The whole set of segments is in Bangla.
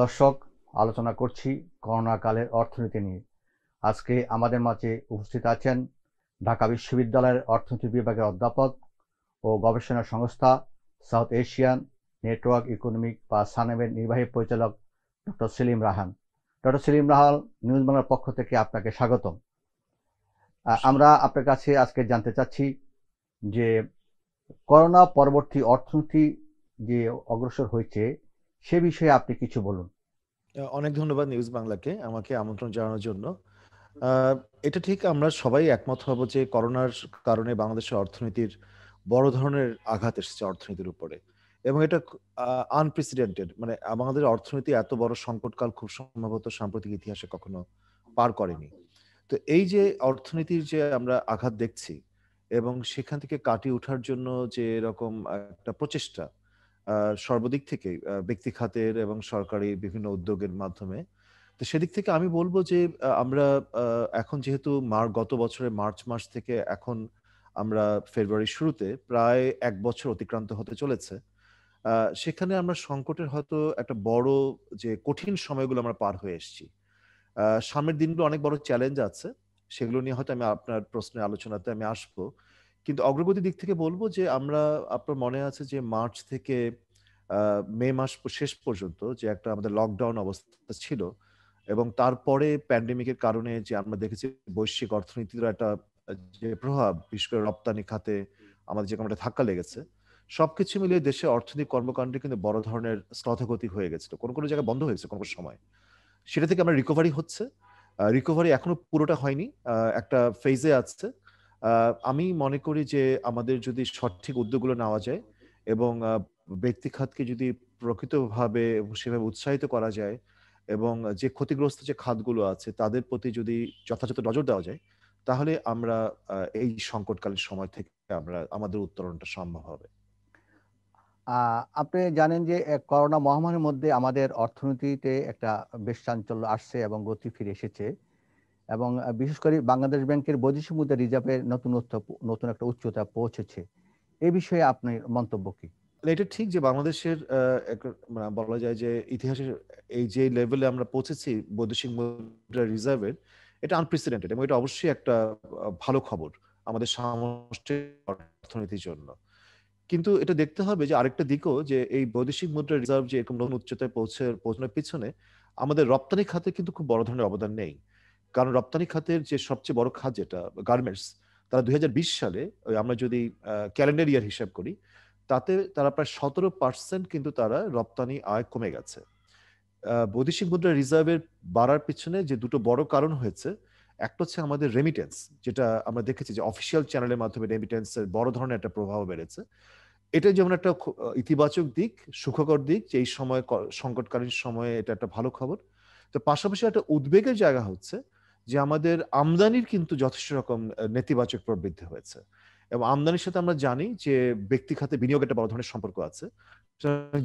দর্শক আলোচনা করছি করোনাকালের অর্থনীতি নিয়ে আজকে আমাদের মাঝে উপস্থিত আছেন ঢাকা বিশ্ববিদ্যালয়ের অর্থনীতি বিভাগের অধ্যাপক ও গবেষণা সংস্থা সাউথ এশিয়ান নেটওয়ার্ক ইকোনমিক বা সানেমের নির্বাহী পরিচালক doctor Selim Raihan doctor Selim Raihan news বাংলার পক্ষ থেকে আপনাকে স্বাগতম আমরা আপনার কাছে আজকে জানতে চাচ্ছি যে করোনা পরবর্তী অর্থনীতি যে অগ্রসর হয়েছে সে বিষয়ে আপনি কিছু বলুন অনেক ধন্যবাদ নিউজ বাংলাকে আমাকে আমন্ত্রণ জানানোর জন্য এটা ঠিক আমরা সবাই একমত হব যে করোনার কারণে বাংলাদেশের অর্থনীতির বড় ধরনের আঘাত এসেছে অর্থনীতির উপরে এবং এটা আনপ্রেসিডেন্টেড মানে আমাদের অর্থনীতি এত বড় সংকটকাল খুব সম্ভবত সাম্প্রতিক ইতিহাসে কখনো পার করেনি তো এই যে অর্থনীতির যে আমরা আঘাত দেখছি এবং সেখান থেকে কাটিয়ে ওঠার জন্য যে এরকম একটা প্রচেষ্টা সর্বদিক থেকে ব্যক্তি খাতের এবং সরকারি বিভিন্ন উদ্যোগের মাধ্যমে তো সেদিক থেকে আমি বলবো যে আমরা এখন যেহেতু মার গত বছরে মার্চ মাস থেকে এখন আমরা ফেব্রুয়ারির শুরুতে প্রায় এক বছর অতিক্রান্ত হতে চলেছে সেখানে আমরা সংকটের হয়তো একটা বড় যে কঠিন সময়গুলো আমরা পার হয়ে এসেছি সামনের দিনগুলো অনেক বড় চ্যালেঞ্জ আছে সেগুলো নিয়ে হয়তো আমি আপনার প্রশ্নে আলোচনাতে আমি আসবো কিন্তু অগ্রগতির দিক থেকে বলবো যে আমরা আপনার মনে আছে যে মার্চ থেকে মে মাস শেষ পর্যন্ত যে একটা আমাদের লকডাউন অবস্থা ছিল এবং তারপরে প্যান্ডেমিকের কারণে যে আমরা দেখেছি বৈশ্বিক অর্থনীতির একটা যে প্রভাব বিশেষ করে রপ্তানি খাতে আমাদের যে একটা ধাক্কা লেগেছে সবকিছু মিলিয়ে দেশে অর্থনৈতিক কর্মকাণ্ডে কিন্তু বড় ধরনের স্থগতি হয়ে গেছিল কোন কোনো জায়গায় বন্ধ হয়েছে কোনো সময় সেটা থেকে আমরা রিকভারি হচ্ছে রিকভারি এখনো পুরোটা হয়নি একটা ফেজে আছে আমি মনে করি যে আমাদের যদি সঠিক উদ্যোগগুলো নেওয়া যায় এবং ব্যক্তি খাতকে যদি প্রকৃতভাবে সেভাবে উৎসাহিত করা যায় এবং যে ক্ষতিগ্রস্ত যে খাতগুলো আছে তাদের প্রতি যদি যথাযথ নজর দেওয়া যায় তাহলে আমরা এই সংকটকালীন সময় থেকে আমরা আমাদের উত্তরণটা সম্ভব হবে আপনি জানেন যে করোনা মহামারীর মধ্যে আমাদের অর্থনীতিতে একটা বেশ চাঞ্চল্য আসছে এবং গতি ফিরে এসেছে এবং বিশেষ করে বাংলাদেশ ব্যাংকের বৈদেশিক মুদ্রা রিজার্ভের নতুন নতুন একটা উচ্চতা পৌঁছেছে এ বিষয়ে আপনার মন্তব্য কি এটা ঠিক যে বাংলাদেশের মানে বলা যায় যে ইতিহাসের এই যে লেভেলে আমরা পৌঁছেছি বৈদেশিক মুদ্রা রিজার্ভের এটা আনপ্রেসিডেন্টেড এবং এটা অবশ্যই একটা ভালো খবর আমাদের সামষ্টিক অর্থনীতির জন্য কিন্তু এটা দেখতে হবে যে আরেকটা দিকও যে এই বৈদেশিক মুদ্রা রিজার্ভ যে এরকম নতুন উচ্চতায় পৌঁছে পৌঁছানোর পিছনে আমাদের রপ্তানি খাতে কিন্তু খুব বড় ধরনের অবদান নেই কারণ রপ্তানি খাতের যে সবচেয়ে বড় খাত যেটা গার্মেন্টস তারা দুই সালে আমরা যদি ক্যালেন্ডার ইয়ার হিসাব করি তাতে তারা প্রায় সতেরো পার্সেন্ট কিন্তু তারা রপ্তানি আয় কমে গেছে বৈদেশিক মুদ্রা রিজার্ভের বাড়ার পিছনে যে দুটো বড় কারণ হয়েছে একটা হচ্ছে আমাদের রেমিটেন্স যেটা আমরা দেখেছি যে অফিসিয়াল চ্যানেলের মাধ্যমে রেমিটেন্সের বড় ধরনের একটা প্রভাব বেড়েছে এটা যেমন একটা ইতিবাচক দিক সুখকর দিক যে এই সময় সংকটকালীন সময়ে এটা একটা ভালো খবর তো পাশাপাশি একটা উদ্বেগের জায়গা হচ্ছে যে আমাদের আমদানির কিন্তু যথেষ্ট রকম নেতিবাচক প্রবৃদ্ধি হয়েছে এবং আমদানির সাথে আমরা জানি যে ব্যক্তি খাতে বিনিয়োগ একটা বড় ধরনের সম্পর্ক আছে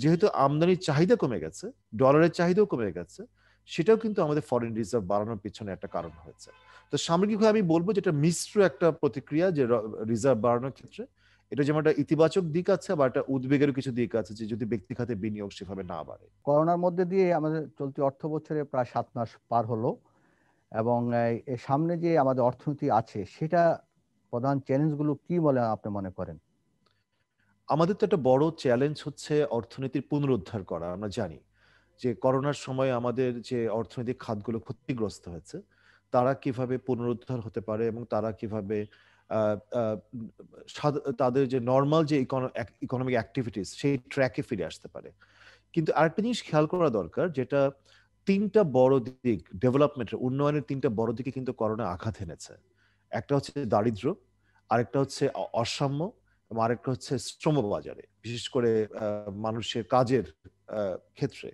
যেহেতু আমদানির চাহিদা কমে গেছে ডলারের চাহিদাও কমে গেছে সেটাও কিন্তু আমাদের ফরেন রিজার্ভ বাড়ানোর পিছনে একটা কারণ হয়েছে তো সামগ্রিকভাবে আমি বলবো যেটা মিশ্র একটা প্রতিক্রিয়া যে রিজার্ভ বাড়ানোর ক্ষেত্রে এটা যেমন একটা ইতিবাচক দিক আছে আবার একটা উদ্বেগের কিছু দিক আছে যে যদি ব্যক্তি খাতে বিনিয়োগ সেভাবে না বাড়ে করোনার মধ্যে দিয়ে আমাদের চলতি অর্থ বছরে প্রায় সাত মাস পার হলো এবং সামনে যে আমাদের অর্থনীতি আছে সেটা প্রধান চ্যালেঞ্জগুলো কি বলে আপনি মনে করেন আমাদের তো একটা বড় চ্যালেঞ্জ হচ্ছে অর্থনীতির পুনরুদ্ধার করা আমরা জানি যে করোনার সময় আমাদের যে অর্থনৈতিক খাতগুলো ক্ষতিগ্রস্ত হয়েছে তারা কিভাবে পুনরুদ্ধার হতে পারে এবং তারা কিভাবে তাদের যে নর্মাল যে ইকোনমিক অ্যাক্টিভিটিস সেই ট্র্যাকে ফিরে আসতে পারে কিন্তু আরেকটা জিনিস খেয়াল করা দরকার যেটা তিনটা বড় দিক ডেভেলপমেন্টের উন্নয়নের তিনটা বড় দিকে কিন্তু করোনা আঘাত এনেছে একটা হচ্ছে দারিদ্র আরেকটা হচ্ছে অসাম্য এবং আরেকটা হচ্ছে শ্রম বাজারে বিশেষ করে মানুষের কাজের ক্ষেত্রে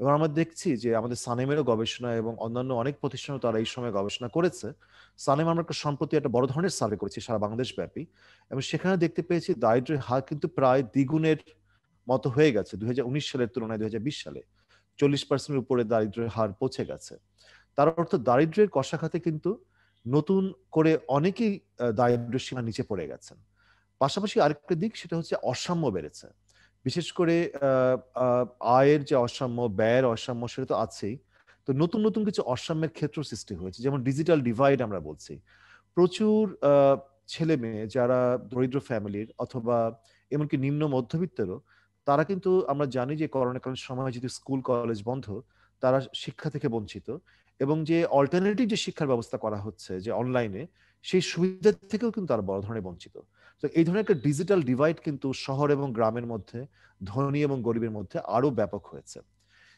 এবং আমরা দেখছি যে আমাদের সানেমেরও গবেষণা এবং অন্যান্য অনেক প্রতিষ্ঠানও তারা এই সময় গবেষণা করেছে সানেম আমরা একটা সম্প্রতি একটা বড় ধরনের সার্ভে করেছি সারা বাংলাদেশ ব্যাপী এবং সেখানে দেখতে পেয়েছি দারিদ্রের হার কিন্তু প্রায় দ্বিগুণের মতো হয়ে গেছে দুই সালের তুলনায় দুই সালে চল্লিশ পার্সেন্টের উপরে দারিদ্রের হার পৌঁছে গেছে তার অর্থ দারিদ্রের কষাঘাতে কিন্তু নতুন করে অনেকেই দারিদ্র সীমা নিচে পড়ে গেছেন পাশাপাশি আরেকটা দিক সেটা হচ্ছে অসাম্য বেড়েছে বিশেষ করে আয়ের যে অসাম্য ব্যয়ের অসাম্য সেটা তো আছেই তো নতুন নতুন কিছু অসাম্যের ক্ষেত্র সৃষ্টি হয়েছে যেমন ডিজিটাল ডিভাইড আমরা বলছি প্রচুর ছেলে মেয়ে যারা দরিদ্র ফ্যামিলির অথবা এমনকি নিম্ন মধ্যবিত্তেরও তারা কিন্তু আমরা জানি যে করোনাকালীন সময় যদি স্কুল কলেজ বন্ধ তারা শিক্ষা থেকে বঞ্চিত এবং যে অল্টারনেটিভ যে শিক্ষার ব্যবস্থা করা হচ্ছে যে অনলাইনে সেই সুবিধা থেকেও কিন্তু তারা বড় ধরনের বঞ্চিত তো এই ধরনের একটা ডিজিটাল ডিভাইড কিন্তু শহর এবং গ্রামের মধ্যে ধনী এবং গরিবের মধ্যে আরও ব্যাপক হয়েছে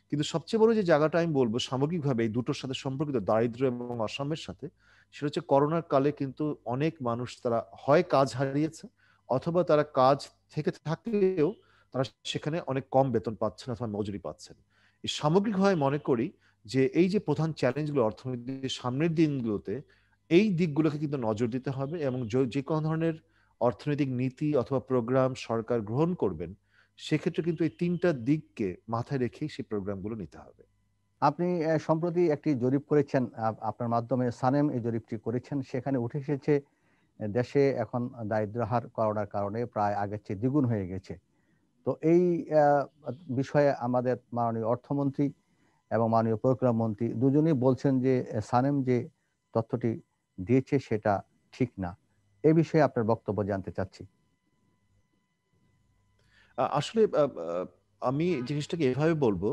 কিন্তু সবচেয়ে বড় যে জায়গাটা আমি বলবো সামগ্রিকভাবে এই দুটোর সাথে সম্পর্কিত দারিদ্র এবং অসমের সাথে সেটা হচ্ছে করোনার কালে কিন্তু অনেক মানুষ তারা হয় কাজ হারিয়েছে অথবা তারা কাজ থেকে থাকলেও তারা সেখানে অনেক কম বেতন পাচ্ছেন অথবা মজুরি পাচ্ছেন এই সামগ্রিকভাবে মনে করি যে এই যে প্রধান চ্যালেঞ্জগুলো অর্থনীতির সামনের দিনগুলোতে এই দিকগুলোকে কিন্তু নজর দিতে হবে এবং যে কোনো ধরনের অর্থনৈতিক নীতি অথবা প্রোগ্রাম সরকার গ্রহণ করবেন সেক্ষেত্রে কিন্তু এই তিনটা দিককে মাথায় রেখেই সেই প্রোগ্রামগুলো নিতে হবে আপনি সম্প্রতি একটি জরিপ করেছেন আপনার মাধ্যমে সানেম এই জরিপটি করেছেন সেখানে উঠে এসেছে দেশে এখন দারিদ্র হার করোনার কারণে প্রায় আগের চেয়ে দ্বিগুণ হয়ে গেছে তো এই বিষয়ে আমাদের মাননীয় অর্থমন্ত্রী এবং মাননীয় পরিক্রম মন্ত্রী দুজনেই বলছেন যে সানেম যে তথ্যটি দিয়েছে সেটা ঠিক না এ বিষয়ে আপনার বক্তব্য জানতে চাচ্ছি আসলে আমি জিনিসটাকে এভাবে বলবো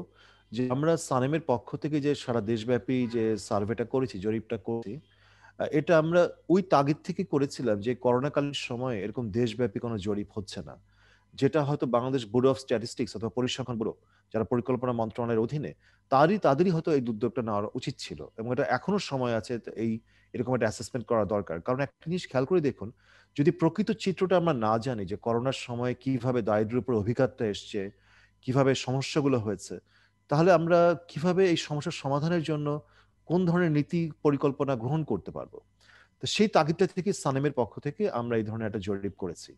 যে আমরা সানেমের পক্ষ থেকে যে সারা দেশব্যাপী যে সার্ভেটা করেছি জরিপটা করেছি এটা আমরা ওই তাগিদ থেকে করেছিলাম যে করোনাকালীন সময়ে এরকম দেশব্যাপী কোনো জরিপ হচ্ছে না যেটা হয়তো বাংলাদেশ বোর্ড অফ স্ট্যাটিস্টিক্স অথবা পরিসংখ্যান ব্যুরো যারা পরিকল্পনা মন্ত্রণালয়ের অধীনে তারই তাদেরই হয়তো এই উদ্যোগটা নেওয়া উচিত ছিল এবং এটা এখনো সময় আছে এই এরকম একটা অ্যাসেসমেন্ট করা দরকার কারণ একটা জিনিস খেয়াল করে দেখুন যদি প্রকৃত চিত্রটা আমরা না জানি যে করোনার সময়ে কিভাবে দারিদ্রের উপর অভিজ্ঞতা এসছে কিভাবে সমস্যাগুলো হয়েছে তাহলে আমরা কিভাবে এই সমস্যার সমাধানের জন্য কোন ধরনের নীতি পরিকল্পনা গ্রহণ করতে পারবো তো সেই তাগিদটা থেকে সানেমের পক্ষ থেকে আমরা এই ধরনের একটা জরিপ করেছি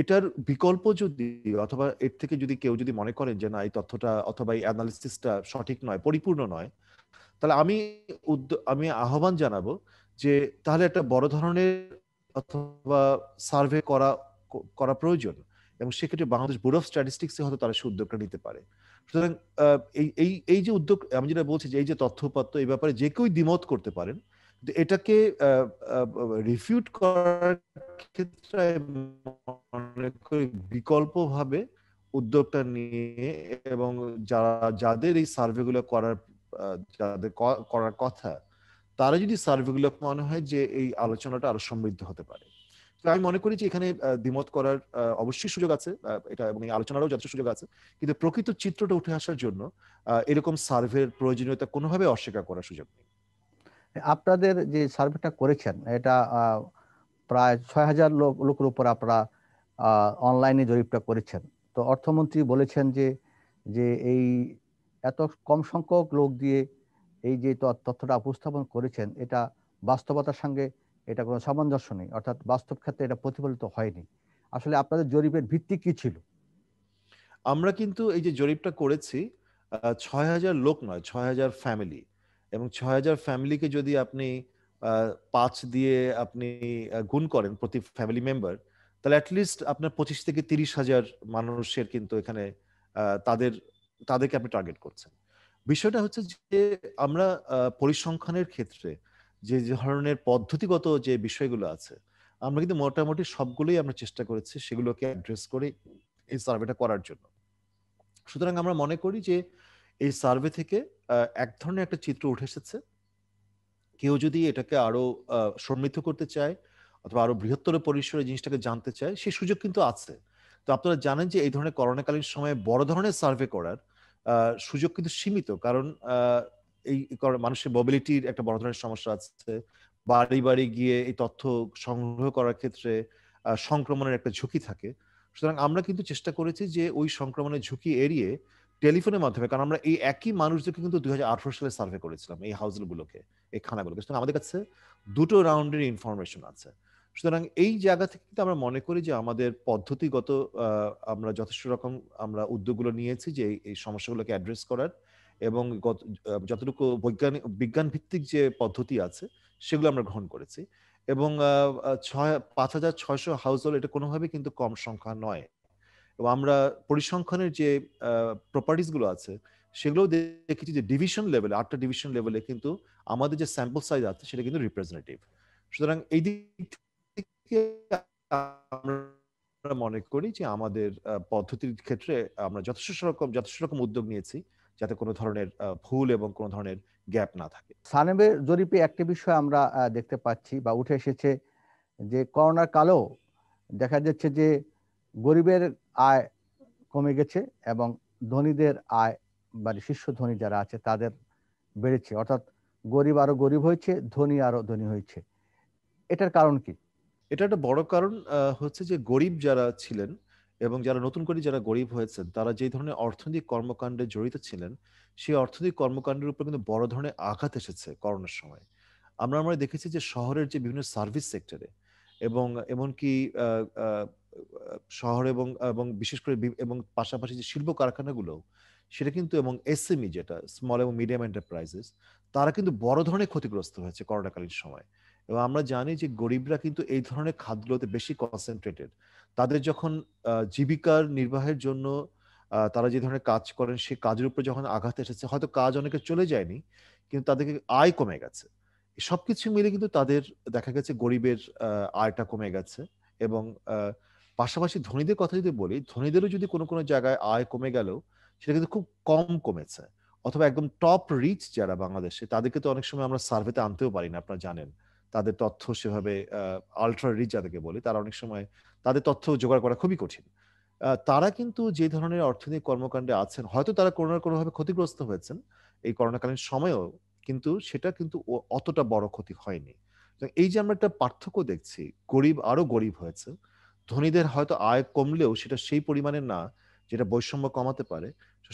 এটার বিকল্প যদি অথবা এর থেকে যদি কেউ যদি মনে করেন যে না এই তথ্যটা অথবা এই অ্যানালিসিসটা সঠিক নয় পরিপূর্ণ নয় তাহলে আমি আমি আহ্বান জানাবো যে তাহলে একটা বড় ধরনের অথবা সার্ভে করা করা প্রয়োজন এবং সেক্ষেত্রে বাংলাদেশ বোর্ড অফ স্ট্যাটিস্টিক্সে হয়তো তারা সে উদ্যোগটা নিতে পারে সুতরাং এই এই যে উদ্যোগ আমি যেটা বলছি যে এই যে তথ্যপত্র এই ব্যাপারে যে কেউ দ্বিমত করতে পারেন এটাকে রিফিউট করার ক্ষেত্রে মনে করি বিকল্পভাবে উদ্যোগটা নিয়ে এবং যারা যাদের এই সার্ভেগুলো করার যাদের করার কথা তারা যদি সার্ভেগুলো মনে হয় যে এই আলোচনাটা আরো সমৃদ্ধ হতে পারে তো আমি মনে করি যে এখানে দ্বিমত করার অবশ্যই সুযোগ আছে এটা এবং এই আলোচনারও যথেষ্ট সুযোগ আছে কিন্তু প্রকৃত চিত্রটা উঠে আসার জন্য এরকম সার্ভের প্রয়োজনীয়তা কোনোভাবে অস্বীকার করার সুযোগ নেই আপনাদের যে সার্ভেটা করেছেন এটা প্রায় ছয় হাজার লোক লোকের উপর আপনারা অনলাইনে জরিপটা করেছেন তো অর্থমন্ত্রী বলেছেন যে যে এই এত কম সংখ্যক লোক দিয়ে এই যে তথ্যটা উপস্থাপন করেছেন এটা বাস্তবতার সঙ্গে এটা কোনো সামঞ্জস্য নেই অর্থাৎ বাস্তব ক্ষেত্রে এটা প্রতিফলিত হয়নি আসলে আপনাদের জরিপের ভিত্তি কি ছিল আমরা কিন্তু এই যে জরিপটা করেছি ছয় হাজার লোক নয় ছয় হাজার ফ্যামিলি এবং ছয় হাজার ফ্যামিলিকে যদি আপনি পাঁচ দিয়ে আপনি গুণ করেন প্রতি ফ্যামিলি মেম্বার তাহলে অ্যাটলিস্ট আপনার পঁচিশ থেকে তিরিশ হাজার মানুষের কিন্তু এখানে তাদের তাদেরকে আপনি টার্গেট করছেন বিষয়টা হচ্ছে যে আমরা পরিসংখ্যানের ক্ষেত্রে যে ধরনের পদ্ধতিগত যে বিষয়গুলো আছে আমরা কিন্তু মোটামুটি সবগুলোই আমরা চেষ্টা করেছি সেগুলোকে অ্যাড্রেস করে এই সার্ভেটা করার জন্য সুতরাং আমরা মনে করি যে এই সার্ভে থেকে এক ধরনের একটা চিত্র উঠে এসেছে কেউ যদি এটাকে আরো সমৃদ্ধ করতে চায় অথবা আরো বৃহত্তর পরিসরে জিনিসটাকে জানতে চায় সেই সুযোগ কিন্তু আছে তো আপনারা জানেন যে এই ধরনের করোনাকালীন সময়ে বড় ধরনের সার্ভে করার সুযোগ কিন্তু সীমিত কারণ এই মানুষের মোবিলিটির একটা বড় ধরনের সমস্যা আছে বাড়ি বাড়ি গিয়ে এই তথ্য সংগ্রহ করার ক্ষেত্রে সংক্রমণের একটা ঝুঁকি থাকে সুতরাং আমরা কিন্তু চেষ্টা করেছি যে ওই সংক্রমণের ঝুঁকি এড়িয়ে টেলিফোনের মাধ্যমে কারণ আমরা এই একই মানুষদেরকে কিন্তু দুই সালে সার্ভে করেছিলাম এই হাউসগুলোকে এই খানাগুলোকে সুতরাং আমাদের কাছে দুটো রাউন্ডের ইনফরমেশন আছে সুতরাং এই জায়গা থেকে কিন্তু আমরা মনে করি যে আমাদের পদ্ধতিগত আমরা যথেষ্ট রকম আমরা উদ্যোগগুলো নিয়েছি যে এই সমস্যাগুলোকে অ্যাড্রেস করার এবং যতটুকু বৈজ্ঞানিক বিজ্ঞান ভিত্তিক যে পদ্ধতি আছে সেগুলো আমরা গ্রহণ করেছি এবং ছয় পাঁচ হাজার ছয়শো হাউস হোল্ড এটা কোনোভাবেই কিন্তু কম সংখ্যা নয় এবং আমরা পরিসংখ্যানের যে প্রপার্টিসগুলো আছে সেগুলো দেখেছি যে ডিভিশন লেভেলে আটটা ডিভিশন লেভেলে কিন্তু আমাদের যে স্যাম্পল সাইজ আছে সেটা কিন্তু রিপ্রেজেন্টেটিভ সুতরাং এই দিক থেকে আমরা মনে করি যে আমাদের পদ্ধতির ক্ষেত্রে আমরা যথেষ্ট রকম যথেষ্ট রকম উদ্যোগ নিয়েছি যাতে কোনো ধরনের ভুল এবং কোনো ধরনের গ্যাপ না থাকে সানেবের জরিপে একটি বিষয় আমরা দেখতে পাচ্ছি বা উঠে এসেছে যে করোনার কালও দেখা যাচ্ছে যে গরিবের আয় কমে গেছে এবং ধনীদের আয় বা মানে শীর্ষ ধনী যারা আছে তাদের বেড়েছে অর্থাৎ গরিব আরো গরিব হয়েছে ধনী আরো ধনী হয়েছে এটার কারণ কি এটা একটা বড় কারণ হচ্ছে যে গরিব যারা ছিলেন এবং যারা নতুন করে যারা গরিব হয়েছেন তারা যে ধরনের অর্থনৈতিক কর্মকাণ্ডে জড়িত ছিলেন সেই অর্থনৈতিক কর্মকাণ্ডের উপর কিন্তু বড় ধরনের আঘাত এসেছে করোনার সময় আমরা আমরা দেখেছি যে শহরের যে বিভিন্ন সার্ভিস সেক্টরে এবং এমনকি শহর এবং এবং বিশেষ করে এবং পাশাপাশি যে শিল্প কারখানাগুলো সেটা কিন্তু এবং এসএমই যেটা স্মল এবং মিডিয়াম এন্টারপ্রাইজেস তারা কিন্তু বড় ধরনের ক্ষতিগ্রস্ত হয়েছে করোনাকালীন সময় এবং আমরা জানি যে গরিবরা কিন্তু এই ধরনের খাতগুলোতে বেশি কনসেন্ট্রেটেড তাদের যখন জীবিকার নির্বাহের জন্য তারা যে ধরনের কাজ করেন সেই কাজের উপর যখন আঘাত এসেছে হয়তো কাজ অনেকে চলে যায়নি কিন্তু তাদেরকে আয় কমে গেছে সবকিছু মিলে কিন্তু তাদের দেখা গেছে গরিবের আয়টা কমে গেছে এবং আহ পাশাপাশি ধনীদের কথা যদি বলি ধনীদেরও যদি কোনো কোনো জায়গায় আয় কমে গেল সেটা কিন্তু খুব কম কমেছে অথবা একদম টপ রিচ যারা বাংলাদেশে তাদেরকে তো অনেক সময় আমরা সার্ভেতে আনতেও পারি না আপনারা জানেন তাদের তথ্য সেভাবে আলট্রা রিচ যাদেরকে বলি তারা অনেক সময় তাদের তথ্য জোগাড় করা খুবই কঠিন তারা কিন্তু যে ধরনের অর্থনৈতিক কর্মকাণ্ডে আছেন হয়তো তারা করোনার কোনোভাবে ক্ষতিগ্রস্ত হয়েছেন এই করোনাকালীন সময়েও কিন্তু সেটা কিন্তু অতটা বড় ক্ষতি হয়নি এই যে আমরা একটা পার্থক্য দেখছি গরিব আরো গরিব হয়েছে ধনীদের হয়তো আয় কমলেও সেটা সেই পরিমাণে না যেটা বৈষম্য কমাতে পারে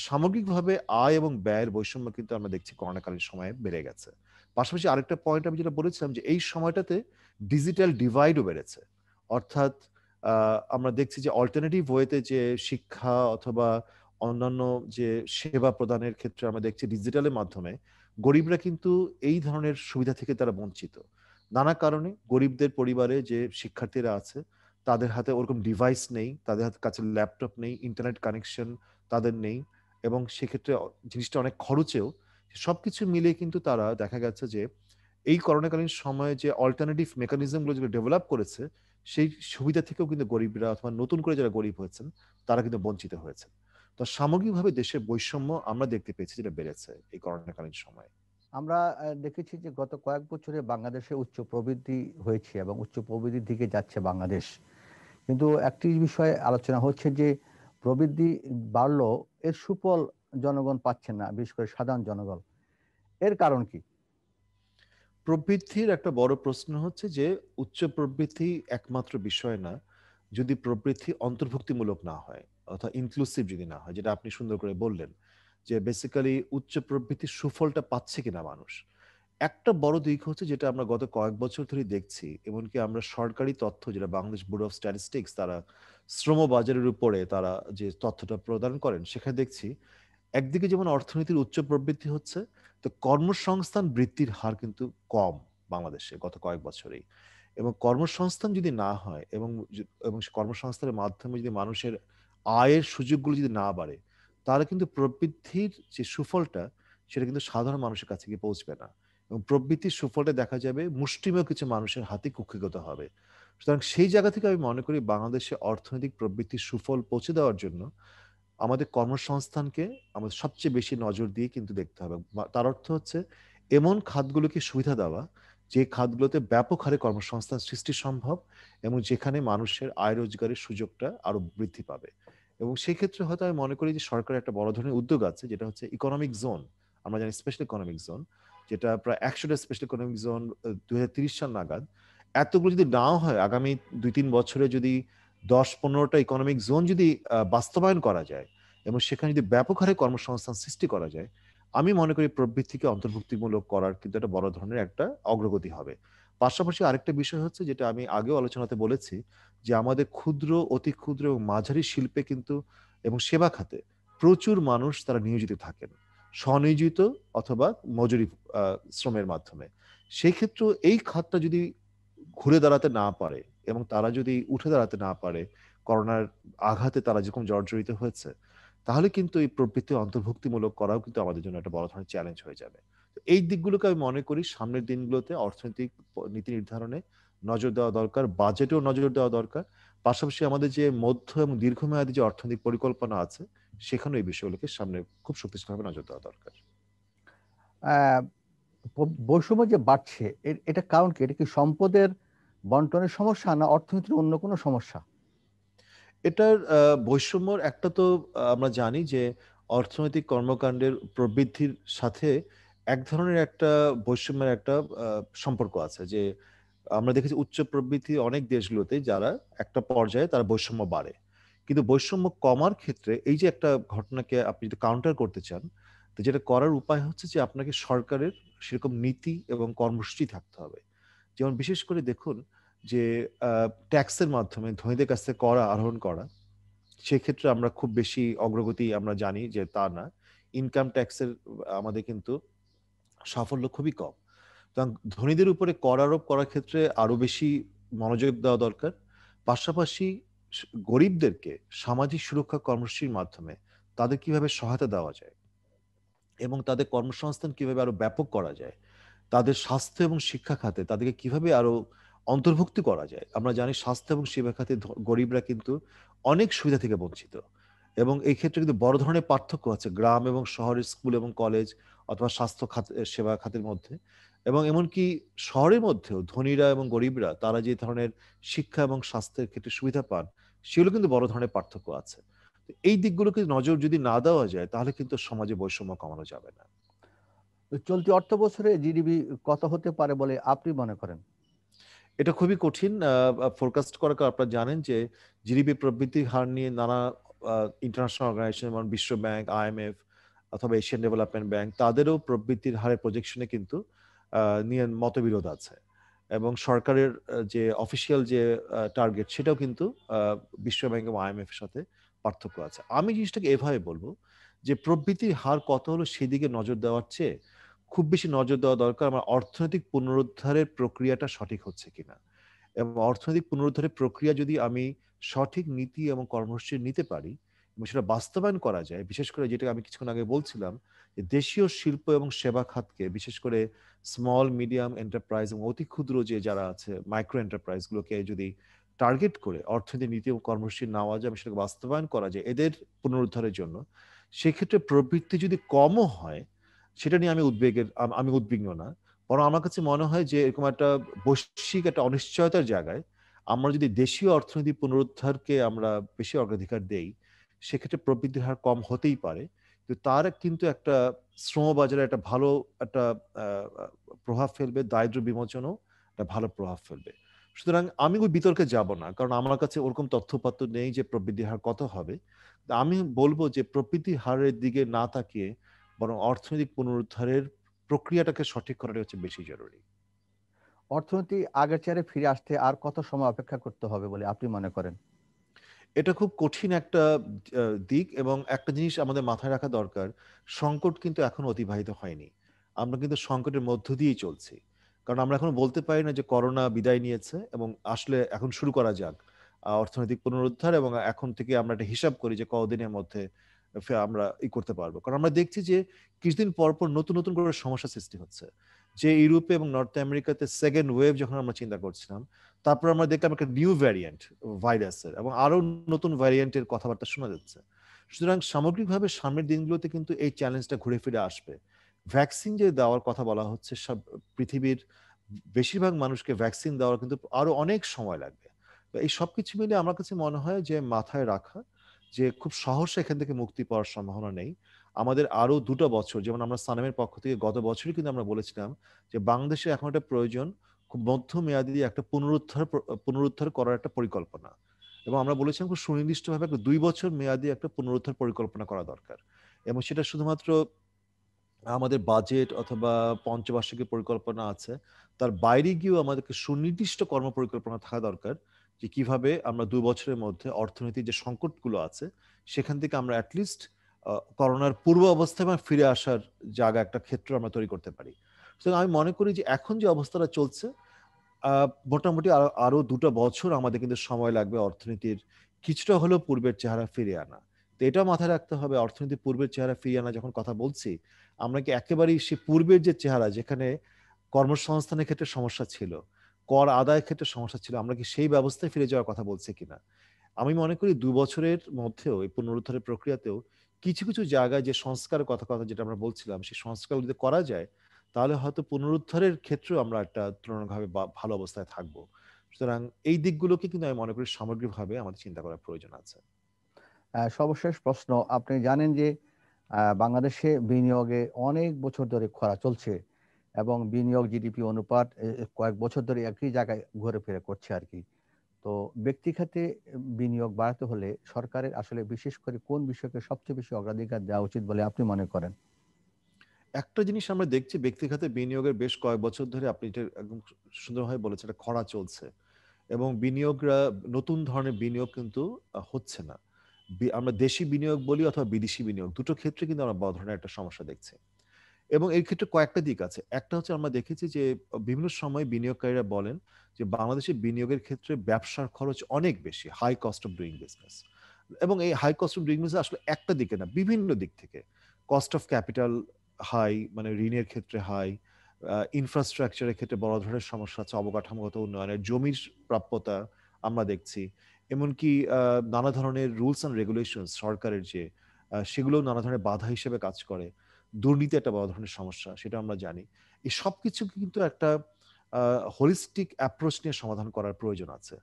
সামগ্রিকভাবে আয় এবং ব্যয়ের বৈষম্য কিন্তু আমরা দেখছি করোনাকালীন সময়ে বেড়ে গেছে পাশাপাশি আরেকটা পয়েন্ট আমি যেটা বলেছিলাম যে এই সময়টাতে ডিজিটাল ডিভাইডও বেড়েছে অর্থাৎ আমরা দেখছি যে অল্টারনেটিভ ওয়েতে যে শিক্ষা অথবা অন্যান্য যে সেবা প্রদানের ক্ষেত্রে আমরা দেখছি ডিজিটালের মাধ্যমে গরিবরা কিন্তু এই ধরনের সুবিধা থেকে তারা বঞ্চিত নানা কারণে গরিবদের পরিবারে যে শিক্ষার্থীরা আছে তাদের হাতে ওরকম ডিভাইস নেই তাদের হাতে কাছে ল্যাপটপ নেই ইন্টারনেট কানেকশন তাদের নেই এবং সেক্ষেত্রে জিনিসটা অনেক খরচেও সব কিছু মিলে কিন্তু তারা দেখা গেছে যে এই করোনাকালীন সময়ে যে অল্টারনেটিভ মেকানিজমগুলো যেগুলো ডেভেলপ করেছে সেই সুবিধা থেকেও কিন্তু গরিবরা অথবা নতুন করে যারা গরিব হয়েছেন তারা কিন্তু বঞ্চিত হয়েছেন তো সামগ্রিকভাবে দেশের বৈষম্য আমরা দেখতে পেয়েছি যেটা বেড়েছে এই করোনাকালীন সময়ে আমরা দেখেছি যে গত কয়েক বছরে বাংলাদেশে উচ্চ প্রবৃদ্ধি হয়েছে এবং উচ্চ প্রবৃদ্ধির দিকে যাচ্ছে বাংলাদেশ কিন্তু একটি বিষয়ে আলোচনা হচ্ছে যে প্রবৃদ্ধি বাড়লো এর সুফল জনগণ পাচ্ছে না বিশেষ করে সাধারণ জনগণ এর কারণ কি প্রবৃদ্ধির একটা বড় প্রশ্ন হচ্ছে যে উচ্চ প্রবৃদ্ধি একমাত্র বিষয় না যদি প্রবৃদ্ধি অন্তর্ভুক্তিমূলক না হয় অর্থাৎ ইনক্লুসিভ যদি না হয় যেটা আপনি সুন্দর করে বললেন যে বেসিক্যালি উচ্চ প্রবৃত্তির সুফলটা পাচ্ছে কিনা মানুষ একটা বড় দিক হচ্ছে যেটা আমরা গত কয়েক বছর ধরে দেখছি এমনকি আমরা সরকারি তথ্য যেটা বাংলাদেশ বোর্ড অফ স্ট্যাটিস্টিক্স তারা শ্রম বাজারের উপরে তারা যে তথ্যটা প্রদান করেন সেখানে দেখছি একদিকে যেমন অর্থনীতির উচ্চ প্রবৃদ্ধি হচ্ছে তো কর্মসংস্থান বৃদ্ধির হার কিন্তু কম বাংলাদেশে গত কয়েক বছরেই এবং কর্মসংস্থান যদি না হয় এবং এবং কর্মসংস্থানের মাধ্যমে যদি মানুষের আয়ের সুযোগগুলো যদি না বাড়ে তাহলে কিন্তু প্রবৃদ্ধির যে সুফলটা সেটা কিন্তু সাধারণ মানুষের কাছে গিয়ে পৌঁছবে না এবং প্রবৃত্তির সুফলে দেখা যাবে মুষ্টিমেয় কিছু মানুষের হাতে কুক্ষিগত হবে সুতরাং সেই জায়গা থেকে আমি মনে করি বাংলাদেশে অর্থনৈতিক প্রবৃত্তির সুফল পৌঁছে দেওয়ার জন্য আমাদের কর্মসংস্থানকে আমাদের সবচেয়ে বেশি নজর দিয়ে কিন্তু দেখতে হবে তার অর্থ হচ্ছে এমন খাতগুলোকে সুবিধা দেওয়া যে খাতগুলোতে ব্যাপক হারে কর্মসংস্থান সৃষ্টি সম্ভব এবং যেখানে মানুষের আয় রোজগারের সুযোগটা আরো বৃদ্ধি পাবে এবং সেই ক্ষেত্রে হয়তো আমি মনে করি যে সরকারের একটা বড় ধরনের উদ্যোগ আছে যেটা হচ্ছে ইকোনমিক জোন আমরা জানি স্পেশাল ইকোনমিক জোন যেটা প্রায় একশোটা স্পেশাল ইকোনমিক জোন দু সাল নাগাদ এতগুলো যদি নাও হয় আগামী দুই তিন বছরে যদি দশ পনেরোটা ইকোনমিক জোন যদি বাস্তবায়ন করা যায় এবং সেখানে যদি ব্যাপক হারে কর্মসংস্থান সৃষ্টি করা যায় আমি মনে করি প্রবৃত্তিকে অন্তর্ভুক্তিমূলক করার কিন্তু একটা বড় ধরনের একটা অগ্রগতি হবে পাশাপাশি আরেকটা বিষয় হচ্ছে যেটা আমি আগেও আলোচনাতে বলেছি যে আমাদের ক্ষুদ্র অতি ক্ষুদ্র এবং মাঝারি শিল্পে কিন্তু এবং সেবা খাতে প্রচুর মানুষ তারা নিয়োজিত থাকেন স্বনিয়োজিত অথবা মজুরি শ্রমের মাধ্যমে সেই ক্ষেত্রে এই খাতটা যদি ঘুরে দাঁড়াতে না পারে এবং তারা যদি উঠে দাঁড়াতে না পারে করোনার আঘাতে তারা যেরকম জর্জরিত হয়েছে তাহলে কিন্তু এই প্রবৃত্তি অন্তর্ভুক্তিমূলক করাও কিন্তু আমাদের জন্য একটা বড় ধরনের চ্যালেঞ্জ হয়ে যাবে এই দিকগুলোকে আমি মনে করি সামনের দিনগুলোতে অর্থনৈতিক নীতি নির্ধারণে নজর দেওয়া দরকার বাজেটেও নজর দেওয়া দরকার পাশাপাশি আমাদের যে মধ্য এবং দীর্ঘমেয়াদী যে অর্থনৈতিক পরিকল্পনা আছে সেখানে এই বিষয়গুলোকে সামনে খুব শক্তিশালীভাবে নজর দেওয়া দরকার বৈষম্য যে বাড়ছে এটা কারণ কি এটা কি সম্পদের বন্টনের সমস্যা না অর্থনীতির অন্য কোনো সমস্যা এটার বৈষম্যর একটা তো আমরা জানি যে অর্থনৈতিক কর্মকাণ্ডের প্রবৃদ্ধির সাথে এক ধরনের একটা বৈষম্যের একটা সম্পর্ক আছে যে আমরা দেখেছি উচ্চ প্রবৃদ্ধি অনেক দেশগুলোতে যারা একটা পর্যায়ে তারা বৈষম্য বাড়ে কিন্তু বৈষম্য কমার ক্ষেত্রে এই যে একটা ঘটনাকে আপনি যদি কাউন্টার করতে চান তো যেটা করার উপায় হচ্ছে যে আপনাকে সরকারের সেরকম নীতি এবং কর্মসূচি থাকতে হবে যেমন বিশেষ করে দেখুন যে ট্যাক্সের মাধ্যমে ধনীদের কাছ থেকে করা আরোহণ করা সেক্ষেত্রে আমরা খুব বেশি অগ্রগতি আমরা জানি যে তা না ইনকাম ট্যাক্সের আমাদের কিন্তু সাফল্য খুবই কম কারণ ধনীদের উপরে কর আরোপ করার ক্ষেত্রে আরো বেশি মনোযোগ দেওয়া দরকার পাশাপাশি গরিবদেরকে সামাজিক সুরক্ষা কর্মসূচির মাধ্যমে তাদের কিভাবে সহায়তা দেওয়া যায় এবং তাদের কর্মসংস্থান কিভাবে আরো ব্যাপক করা যায় তাদের স্বাস্থ্য এবং শিক্ষা খাতে তাদেরকে কিভাবে আরো অন্তর্ভুক্ত করা যায় আমরা জানি স্বাস্থ্য এবং সেবা খাতে গরিবরা কিন্তু অনেক সুবিধা থেকে বঞ্চিত এবং এই ক্ষেত্রে কিন্তু বড় ধরনের পার্থক্য আছে গ্রাম এবং শহরের স্কুল এবং কলেজ অথবা স্বাস্থ্য খাত সেবা খাতের মধ্যে এবং এমনকি শহরের মধ্যেও ধনীরা এবং গরিবরা তারা যে ধরনের শিক্ষা এবং স্বাস্থ্যের ক্ষেত্রে সুবিধা পান সেগুলো কিন্তু বড় ধরনের পার্থক্য আছে এই দিকগুলোকে নজর যদি না দেওয়া যায় তাহলে কিন্তু সমাজে বৈষম্য কমানো যাবে না চলতি অর্থ বছরে জিডিপি কত হতে পারে বলে আপনি মনে করেন এটা খুবই কঠিন ফোরকাস্ট করার কারণ আপনারা জানেন যে জিডিপি প্রবৃত্তি হার নিয়ে নানা ইন্টারন্যাশনাল অর্গানাইজেশন যেমন বিশ্ব ব্যাংক আইএমএফ অথবা এশিয়ান ডেভেলপমেন্ট ব্যাংক তাদেরও প্রবৃত্তির হারের প্রজেকশনে কিন্তু নিয়ে মতবিরোধ আছে এবং সরকারের যে অফিসিয়াল যে টার্গেট সেটাও কিন্তু বিশ্বব্যাংক এবং আইএমএফ এর সাথে পার্থক্য আছে আমি জিনিসটাকে এভাবে বলবো যে প্রবৃত্তির হার কত হলো সেদিকে নজর দেওয়ার চেয়ে খুব বেশি নজর দেওয়া দরকার আমার অর্থনৈতিক পুনরুদ্ধারের প্রক্রিয়াটা সঠিক হচ্ছে কিনা এবং অর্থনৈতিক পুনরুদ্ধারের প্রক্রিয়া যদি আমি সঠিক নীতি এবং কর্মসূচি নিতে পারি এবং সেটা বাস্তবায়ন করা যায় বিশেষ করে যেটা আমি কিছুক্ষণ আগে বলছিলাম যে দেশীয় শিল্প এবং সেবা খাতকে বিশেষ করে স্মল মিডিয়াম এন্টারপ্রাইজ এবং অতি ক্ষুদ্র যে যারা আছে মাইক্রো এন্টারপ্রাইজগুলোকে যদি টার্গেট করে অর্থনীতি নীতি ও কর্মসূচি নেওয়া যায় সেটাকে বাস্তবায়ন করা যায় এদের পুনরুদ্ধারের জন্য সেক্ষেত্রে প্রবৃত্তি যদি কমও হয় সেটা নিয়ে আমি উদ্বেগের আমি উদ্বিগ্ন না বরং আমার কাছে মনে হয় যে এরকম একটা বৈশ্বিক একটা অনিশ্চয়তার জায়গায় আমরা যদি দেশীয় অর্থনীতি পুনরুদ্ধারকে আমরা বেশি অগ্রাধিকার দেই সেক্ষেত্রে প্রবৃদ্ধির হার কম হতেই পারে তো তার কিন্তু একটা শ্রম বাজারে একটা ভালো একটা প্রভাব ফেলবে দারিদ্র বিমোচনও একটা ভালো প্রভাব ফেলবে সুতরাং আমি ওই বিতর্কে যাব না কারণ আমার কাছে ওরকম তথ্যপাত্র নেই যে প্রবৃদ্ধি হার কত হবে আমি বলবো যে প্রবৃদ্ধি হারের দিকে না তাকিয়ে বরং অর্থনৈতিক পুনরুদ্ধারের প্রক্রিয়াটাকে সঠিক করাটা হচ্ছে বেশি জরুরি অর্থনীতি আগের চেয়ারে ফিরে আসতে আর কত সময় অপেক্ষা করতে হবে বলে আপনি মনে করেন এটা খুব কঠিন একটা দিক এবং একটা জিনিস আমাদের মাথায় রাখা দরকার সংকট কিন্তু এখন অতিবাহিত হয়নি আমরা কিন্তু সংকটের মধ্য দিয়েই চলছি কারণ আমরা এখন বলতে পারি না যে করোনা বিদায় নিয়েছে এবং আসলে এখন শুরু করা যাক অর্থনৈতিক পুনরুদ্ধার এবং এখন থেকে আমরা একটা হিসাব করি যে কদিনের মধ্যে আমরা ই করতে পারবো কারণ আমরা দেখছি যে কিছুদিন পরপর নতুন নতুন করে সমস্যা সৃষ্টি হচ্ছে যে ইউরোপে এবং নর্থ আমেরিকাতে সেকেন্ড ওয়েভ যখন আমরা চিন্তা করছিলাম তারপর আমরা দেখলাম একটা নিউ ভ্যারিয়েন্ট ভাইরাসের এবং আরও নতুন ভ্যারিয়েন্টের কথাবার্তা শোনা যাচ্ছে সুতরাং সামগ্রিকভাবে সামনের দিনগুলোতে কিন্তু এই চ্যালেঞ্জটা ঘুরে ফিরে আসবে ভ্যাকসিন যে দেওয়ার কথা বলা হচ্ছে সব পৃথিবীর বেশিরভাগ মানুষকে ভ্যাকসিন দেওয়ার কিন্তু আরও অনেক সময় লাগবে তো এই সব কিছু মিলে আমার কাছে মনে হয় যে মাথায় রাখা যে খুব সহজে এখান থেকে মুক্তি পাওয়ার সম্ভাবনা নেই আমাদের আরও দুটো বছর যেমন আমরা সানামের পক্ষ থেকে গত বছরই কিন্তু আমরা বলেছিলাম যে বাংলাদেশে এখন একটা প্রয়োজন খুব মধ্যমেয়াদী একটা পুনরুদ্ধার পুনরুদ্ধার করার একটা পরিকল্পনা এবং আমরা বলেছিলাম খুব সুনির্দিষ্টভাবে একটা দুই বছর মেয়াদী একটা পুনরুদ্ধার পরিকল্পনা করা দরকার এবং সেটা শুধুমাত্র আমাদের বাজেট অথবা পঞ্চবার্ষিকী পরিকল্পনা আছে তার বাইরে গিয়েও আমাদেরকে সুনির্দিষ্ট কর্ম পরিকল্পনা থাকা দরকার যে কিভাবে আমরা দু বছরের মধ্যে অর্থনীতির যে সংকটগুলো আছে সেখান থেকে আমরা অ্যাটলিস্ট করোনার পূর্ব অবস্থায় বা ফিরে আসার জায়গা একটা ক্ষেত্র আমরা তৈরি করতে পারি সুতরাং আমি মনে করি যে এখন যে অবস্থাটা চলছে মোটামুটি আরো আরো দুটো বছর আমাদের কিন্তু সময় লাগবে অর্থনীতির কিছুটা হলেও পূর্বের চেহারা ফিরে আনা তো এটা মাথায় রাখতে হবে অর্থনীতি পূর্বের চেহারা ফিরিয়ে আনা যখন কথা বলছি আমরা কি একেবারেই সে পূর্বের যে চেহারা যেখানে কর্মসংস্থানের ক্ষেত্রে সমস্যা ছিল কর আদায়ের ক্ষেত্রে সমস্যা ছিল আমরা কি সেই ব্যবস্থায় ফিরে যাওয়ার কথা বলছি কিনা আমি মনে করি দু বছরের মধ্যেও এই পুনরুদ্ধারের প্রক্রিয়াতেও কিছু কিছু জায়গায় যে সংস্কারের কথা কথা যেটা আমরা বলছিলাম সেই সংস্কার যদি করা যায় তাহলে হয়তো পুনরুদ্ধারের ক্ষেত্রেও আমরা একটা তুলনাভাবে ভালো অবস্থায় থাকব সুতরাং এই দিকগুলোকে কিন্তু আমি মনে করি সামগ্রিকভাবে আমাদের চিন্তা করার প্রয়োজন আছে সর্বশেষ প্রশ্ন আপনি জানেন যে বাংলাদেশে বিনিয়োগে অনেক বছর ধরে খরা চলছে এবং বিনিয়োগ জিডিপি অনুপাত কয়েক বছর ধরে একই জায়গায় ঘুরে ফিরে করছে আর কি তো ব্যক্তি খাতে বিনিয়োগ বাড়াতে হলে সরকারের আসলে বিশেষ করে কোন বিষয়কে সবচেয়ে বেশি অগ্রাধিকার দেওয়া উচিত বলে আপনি মনে করেন একটা জিনিস আমরা দেখছি ব্যক্তি বিনিয়োগের বেশ কয়েক বছর ধরে আপনি এটা একদম সুন্দরভাবে বলেছেন এটা খরা চলছে এবং বিনিয়োগরা নতুন ধরনের বিনিয়োগ কিন্তু হচ্ছে না আমরা দেশি বিনিয়োগ বলি অথবা বিদেশি বিনিয়োগ দুটো ক্ষেত্রে কিন্তু আমরা বড় ধরনের একটা সমস্যা দেখছি এবং এই ক্ষেত্রে কয়েকটা দিক আছে একটা হচ্ছে আমরা দেখেছি যে বিভিন্ন সময় বিনিয়োগকারীরা বলেন যে বাংলাদেশে বিনিয়োগের ক্ষেত্রে ব্যবসার খরচ অনেক বেশি high cost of doing business এবং এই high cost of doing business আসলে একটা দিকে না বিভিন্ন দিক থেকে কস্ট অফ ক্যাপিটাল হাই মানে ঋণের ক্ষেত্রে হাই ইনফ্রাস্ট্রাকচারের ক্ষেত্রে বড় ধরনের সমস্যা আছে অবকাঠামোগত উন্নয়নের জমির প্রাপ্যতা আমরা দেখছি এমনকি নানা ধরনের রুলস অ্যান্ড রেগুলেশন সরকারের যে সেগুলো নানা ধরনের বাধা হিসেবে কাজ করে দুর্নীতি একটা বড় ধরনের সমস্যা সেটা আমরা জানি এই সব কিছু কিন্তু একটা হোলিস্টিক অ্যাপ্রোচ নিয়ে সমাধান করার প্রয়োজন আছে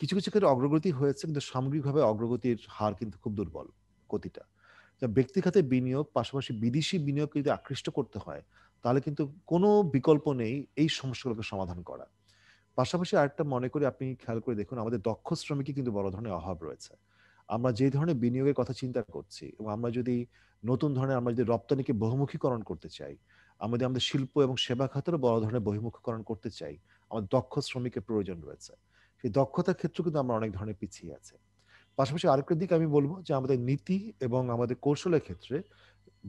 কিছু কিছু ক্ষেত্রে অগ্রগতি হয়েছে কিন্তু সামগ্রিকভাবে অগ্রগতির হার কিন্তু খুব দুর্বল গতিটা যা ব্যক্তিখাতে বিনিয়োগ পাশাপাশি বিদেশি বিনিয়োগকে যদি আকৃষ্ট করতে হয় তাহলে কিন্তু কোনো বিকল্প নেই এই সমস্যাগুলোকে সমাধান করা পাশাপাশি আরেকটা মনে করি আপনি খেয়াল করে দেখুন আমাদের দক্ষ শ্রমিকই কিন্তু বড় ধরনের অভাব রয়েছে আমরা যে ধরনের বিনিয়োগের কথা চিন্তা করছি এবং আমরা যদি নতুন ধরনের আমরা যদি রপ্তানিকে বহুমুখীকরণ করতে চাই আমাদের আমাদের শিল্প এবং সেবা খাতেরও বড় ধরনের বহিমুখীকরণ করতে চাই আমাদের দক্ষ শ্রমিকের প্রয়োজন রয়েছে সেই দক্ষতার ক্ষেত্রে কিন্তু আমরা অনেক ধরনের পিছিয়ে আছে পাশাপাশি আরেকটা দিক আমি বলবো যে আমাদের নীতি এবং আমাদের কৌশলের ক্ষেত্রে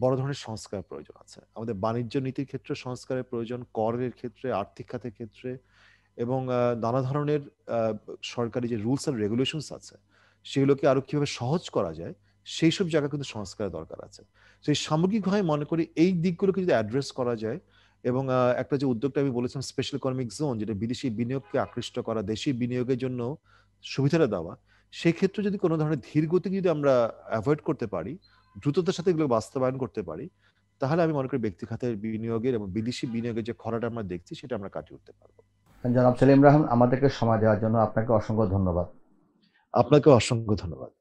বড় ধরনের সংস্কার প্রয়োজন আছে আমাদের বাণিজ্য নীতির ক্ষেত্রে সংস্কারের প্রয়োজন করের ক্ষেত্রে আর্থিক খাতের ক্ষেত্রে এবং নানা ধরনের সরকারি যে রুলস অ্যান্ড রেগুলেশনস আছে সেগুলোকে আরো কিভাবে সহজ করা যায় সেই সব জায়গা কিন্তু সংস্কারের দরকার আছে সেই সামগ্রিকভাবে মনে করি এই দিকগুলোকে যদি অ্যাড্রেস করা যায় এবং একটা যে উদ্যোগটা আমি বলেছিলাম স্পেশাল ইকোনমিক জোন যেটা বিদেশি বিনিয়োগকে আকৃষ্ট করা দেশি বিনিয়োগের জন্য সুবিধাটা দেওয়া সেক্ষেত্রে যদি কোনো ধরনের ধীর গতি যদি আমরা অ্যাভয়েড করতে পারি দ্রুততার সাথে এগুলো বাস্তবায়ন করতে পারি তাহলে আমি মনে করি ব্যক্তি খাতের বিনিয়োগের এবং বিদেশি বিনিয়োগের যে খরাটা আমরা দেখছি সেটা আমরা কাটিয়ে উঠতে পারবো জনাব সেলিম রাহমান আমাদেরকে সময় দেওয়ার জন্য আপনাকে অসংখ্য ধন্যবাদ আপনাকে অসংখ্য ধন্যবাদ